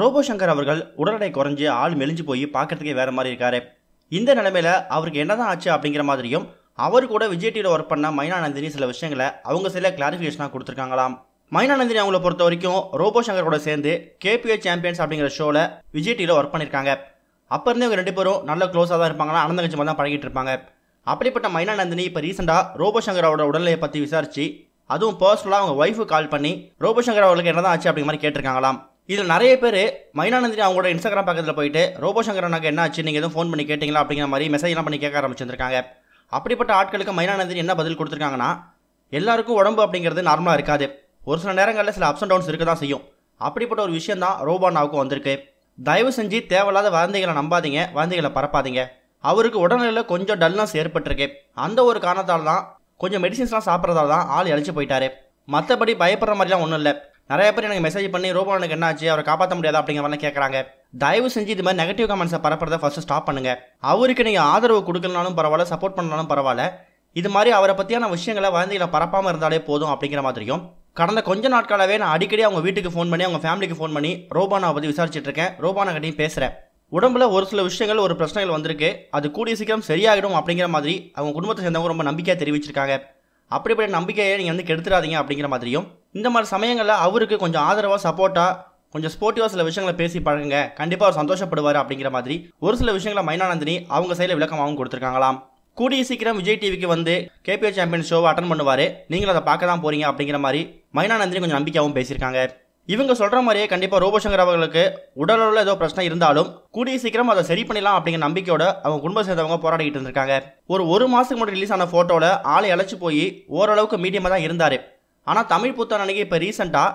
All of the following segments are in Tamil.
ரோபோ அவர்கள் உடல்நடை குறைஞ்சி ஆள் மெலிஞ்சு போய் பார்க்கறதுக்கே வேற மாதிரி இருக்காரு இந்த நிலைமையில அவருக்கு என்னதான் ஆச்சு அப்படிங்கிற மாதிரியும் அவர் கூட விஜய் டிவியில் ஒர்க் பண்ண மைனா நந்தினி சில விஷயங்களை அவங்க சில கிளாரிஃபிகேஷனாக கொடுத்துருக்காங்களாம் மைனா நந்தினி அவங்கள பொறுத்த வரைக்கும் ரோபோ சங்கர் கூட சேர்ந்து கேபிஏ சாம்பியன்ஸ் அப்படிங்கிற ஷோவில் விஜய் டிவியில் ஒர்க் பண்ணியிருக்காங்க அப்போ இருந்தே அவங்க ரெண்டு பேரும் நல்ல க்ளோஸாக தான் இருப்பாங்கன்னா ஆனந்த கஞ்சமாக தான் பழகிட்டு இருப்பாங்க அப்படிப்பட்ட மைனா நந்தினி இப்போ ரீசெண்டாக ரோபோ சங்கரோட உடல்நிலையை பற்றி விசாரித்து அதுவும் பர்சனலாக அவங்க ஒய்ஃபு கால் பண்ணி ரோபோ சங்கர் அவர்களுக்கு என்னதான் ஆச்சு அப்படிங்கிற மாதிரி கேட்டிருக்காங்களாம் இதில் நிறைய பேர் மைனானந்தினி அவங்களோட இன்ஸ்டாகிராம் பக்கத்தில் போயிட்டு ரோபோ சங்கரனாக என்ன ஆச்சு நீங்கள் எதுவும் ஃபோன் பண்ணி கேட்டிங்களா அப்படிங்கிற மாதிரி மெசேஜ்லாம் பண்ணி கேட்க ஆரம்பிச்சிருக்காங்க அப்படிப்பட்ட ஆட்களுக்கு மைனானந்தினி என்ன பதில் கொடுத்துருக்காங்கன்னா எல்லாருக்கும் உடம்பு அப்படிங்கிறது நார்மலாக இருக்காது ஒரு சில நேரங்களில் சில அப்ஸ் அண்ட் டவுன்ஸ் இருக்க தான் செய்யும் அப்படிப்பட்ட ஒரு விஷயம் தான் ரோபானாவுக்கும் வந்திருக்கு தயவு செஞ்சு தேவையில்லாத வதந்திகளை நம்பாதீங்க வதந்திகளை பரப்பாதீங்க அவருக்கு உடல்நிலையில் கொஞ்சம் டல்னஸ் ஏற்பட்டிருக்கு அந்த ஒரு காரணத்தால் தான் கொஞ்சம் மெடிசின்ஸ்லாம் சாப்பிட்றதால தான் ஆள் இழைச்சி போயிட்டாரு மற்றபடி பயப்படுற மாதிரிலாம் ஒன்றும் இல்லை நிறைய பேர் எனக்கு மெசேஜ் பண்ணி ரோபோ எனக்கு என்னாச்சு அவரை காப்பாற்ற முடியாது அப்படிங்கிற மாதிரி கேட்குறாங்க தயவு செஞ்சு இது மாதிரி நெகட்டிவ் கமெண்ட்ஸை பரப்புறதை ஃபஸ்ட்டு ஸ்டாப் பண்ணுங்க அவருக்கு நீங்கள் ஆதரவு கொடுக்கலனாலும் பரவாயில்ல சப்போர்ட் பண்ணாலும் பரவாயில்ல இது மாதிரி அவரை பற்றியான விஷயங்களை வதந்திகளை பரப்பாமல் இருந்தாலே போதும் அப்படிங்கிற மாதிரியும் கடந்த கொஞ்ச நாட்களாகவே நான் அடிக்கடி அவங்க வீட்டுக்கு ஃபோன் பண்ணி அவங்க ஃபேமிலிக்கு ஃபோன் பண்ணி ரோபானாவை பற்றி விசாரிச்சுட்டு இருக்கேன் ரோபானா கட்டியும் பேசுகிறேன் உடம்புல ஒரு சில விஷயங்கள் ஒரு பிரச்சனைகள் வந்திருக்கு அது கூடிய சீக்கிரம் சரியாகிடும் அப்படிங்கிற மாதிரி அவங்க குடும்பத்தை சேர்ந்தவங்க ரொம்ப நம்பிக்கையாக தெரிவிச்சிருக்காங்க அப்படிப்பட்ட நம்பிக்கையை நீங்கள் வந்து கெடுத்துடாதீங்க அப்படிங்கிற மாதிரியும் இந்த மாதிரி சமயங்களில் அவருக்கு கொஞ்சம் ஆதரவாக சப்போர்ட்டாக கொஞ்சம் ஸ்போர்ட்டிவாக சில விஷயங்களை பேசி பழகுங்க கண்டிப்பாக அவர் சந்தோஷப்படுவார் அப்படிங்கிற மாதிரி ஒரு சில விஷயங்களை மைனானந்தினி அவங்க சைடில் விளக்கமாகவும் கொடுத்துருக்காங்களாம் கூடிய சீக்கிரம் விஜய் டிவிக்கு வந்து கேபிஎல் சாம்பியன் ஷோவை அட்டன் பண்ணுவார் நீங்களும் அதை பார்க்க தான் போகிறீங்க அப்படிங்கிற மாதிரி மைனானந்தினி கொஞ்சம் நம்பிக்கையாகவும் பேசியிருக்காங்க இவங்க சொல்கிற மாதிரியே கண்டிப்பாக ரோபோசங்கர் அவர்களுக்கு உடலில் ஏதோ பிரச்சனை இருந்தாலும் கூடிய சீக்கிரம் அதை சரி பண்ணிடலாம் அப்படிங்கிற நம்பிக்கையோட அவங்க குடும்பம் சேர்ந்தவங்க போராடிக்கிட்டு இருந்திருக்காங்க ஒரு ஒரு மாதத்துக்கு முன்னாடி ரிலீஸ் ஆன ஃபோட்டோவில் ஆளை அழைச்சி போய் ஓரளவுக்கு மீடியமாக தான் இருந்தார் ஆனால் தமிழ் புத்தாண்டு அன்னைக்கு இப்போ ரீசெண்டாக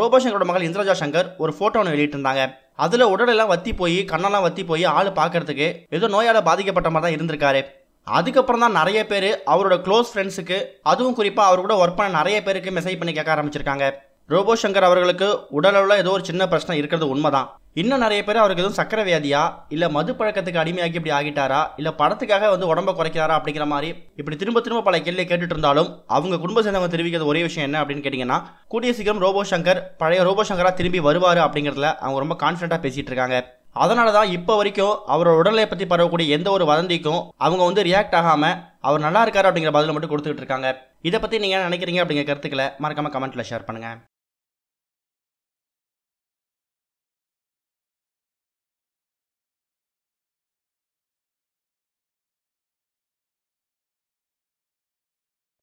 ரோபோசங்கரோட மகள் இந்திரஜா சங்கர் ஒரு ஃபோட்டோ ஒன்று வெளியிட்டிருந்தாங்க அதில் உடலெல்லாம் வத்தி போய் கண்ணெல்லாம் வத்தி போய் ஆள் பார்க்கறதுக்கு ஏதோ நோயால் பாதிக்கப்பட்ட மாதிரி தான் இருந்திருக்காரு அதுக்கப்புறம் தான் நிறைய பேர் அவரோட க்ளோஸ் ஃப்ரெண்ட்ஸுக்கு அதுவும் குறிப்பாக அவர் கூட ஒர்க் பண்ண நிறைய பேருக்கு மெசேஜ் பண்ணி கேட்க ஆரம்பிச்சிருக்காங்க ரோபோ சங்கர் அவர்களுக்கு உடலில் ஏதோ ஒரு சின்ன பிரச்சனை இருக்கிறது உண்மைதான் இன்னும் நிறைய பேர் அவருக்கு எதுவும் சக்கரை வியாதியா இல்லை மது பழக்கத்துக்கு அடிமையாக்கி இப்படி ஆகிட்டாரா இல்லை படத்துக்காக வந்து உடம்ப குறைக்கிறாரா அப்படிங்கிற மாதிரி இப்படி திரும்ப திரும்ப பல கேள்வியை கேட்டுட்டு இருந்தாலும் அவங்க குடும்ப சேர்ந்தவங்க தெரிவிக்கிறது ஒரே விஷயம் என்ன அப்படின்னு கேட்டிங்கன்னா கூடிய சீக்கிரம் ரோபோ சங்கர் பழைய ரோபோ சங்கரா திரும்பி வருவார் அப்படிங்கிறதுல அவங்க ரொம்ப கான்ஃபிடண்ட்டாக பேசிகிட்டு இருக்காங்க அதனால தான் இப்போ வரைக்கும் அவரோட உடலை பற்றி பரவக்கூடிய எந்த ஒரு வதந்திக்கும் அவங்க வந்து ரியாக்ட் ஆகாமல் அவர் நல்லா இருக்காரு அப்படிங்கிற பதில் மட்டும் கொடுத்துக்கிட்டு இருக்காங்க இதை பற்றி நீங்கள் நினைக்கிறீங்க அப்படிங்கிற கருத்துக்களை மறக்காமல் கமெண்ட்டில் ஷேர் பண்ணுங்கள்